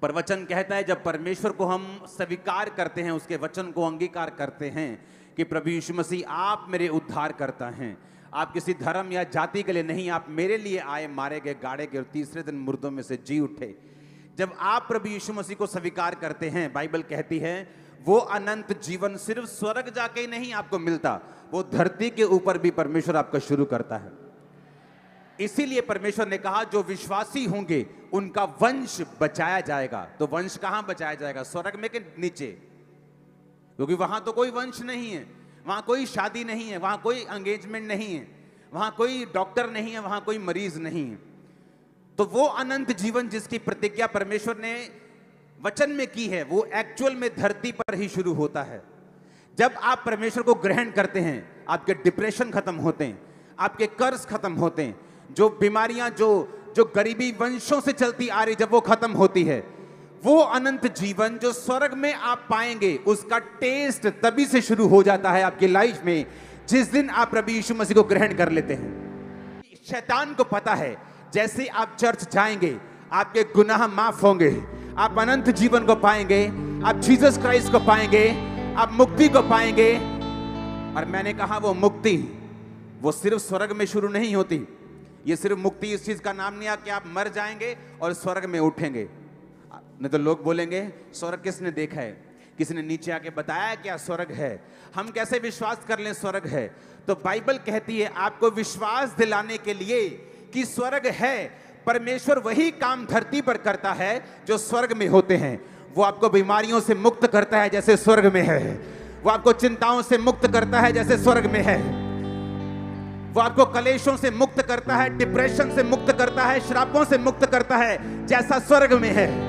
प्रवचन कहता है जब परमेश्वर को हम स्वीकार करते हैं उसके वचन को अंगीकार करते हैं कि प्रभु यीशु मसीह आप मेरे उद्धार करता हैं आप किसी धर्म या जाति के लिए नहीं आप मेरे लिए आए मारे गए गाड़े गए और तीसरे दिन मुर्दों में से जी उठे जब आप प्रभु यीशु मसीह को स्वीकार करते हैं बाइबल कहती है वो अनंत जीवन सिर्फ स्वर्ग जाके ही नहीं आपको मिलता वो धरती के ऊपर भी परमेश्वर आपका शुरू करता है इसीलिए परमेश्वर ने कहा जो विश्वासी होंगे उनका वंश बचाया जाएगा तो वंश कहां बचाया जाएगा स्वर्ग में के नीचे क्योंकि वहां तो कोई वंश नहीं है वहां कोई शादी नहीं है वहां कोई एंगेजमेंट नहीं है वहां कोई डॉक्टर नहीं है वहां कोई मरीज नहीं है तो वो अनंत जीवन जिसकी प्रतिज्ञा परमेश्वर ने वचन में की है वो एक्चुअल में धरती पर ही शुरू होता है जब आप परमेश्वर को ग्रहण करते हैं आपके डिप्रेशन खत्म होते हैं आपके कर्ज खत्म होते हैं जो बीमारियां जो जो गरीबी वंशों से चलती आ रही जब वो खत्म होती है वो अनंत जीवन जो स्वर्ग में आप पाएंगे उसका टेस्ट तभी से शुरू हो जाता है आपकी लाइफ में जिस दिन आप रबी यीशु मसीह को ग्रहण कर लेते हैं शैतान को पता है जैसे आप चर्च जाएंगे आपके गुनाह माफ होंगे आप अनंत जीवन को पाएंगे आप जीसस क्राइस्ट को पाएंगे आप मुक्ति को पाएंगे और मैंने कहा वो मुक्ति वो सिर्फ स्वर्ग में शुरू नहीं होती ये सिर्फ मुक्ति इस चीज का नाम नहीं है कि आप मर जाएंगे और स्वर्ग में उठेंगे नहीं तो लोग बोलेंगे स्वर्ग किसने देखा है किसने नीचे आके बताया क्या स्वर्ग है हम कैसे विश्वास कर लें स्वर्ग है तो बाइबल कहती है आपको विश्वास दिलाने के लिए कि स्वर्ग है परमेश्वर वही काम धरती पर करता है जो स्वर्ग में होते हैं वो आपको बीमारियों से मुक्त करता है जैसे स्वर्ग में है वो आपको चिंताओं से मुक्त करता है जैसे स्वर्ग में है वो आपको कलेशों से मुक्त करता है डिप्रेशन से मुक्त करता है श्रापों से मुक्त करता है जैसा स्वर्ग में है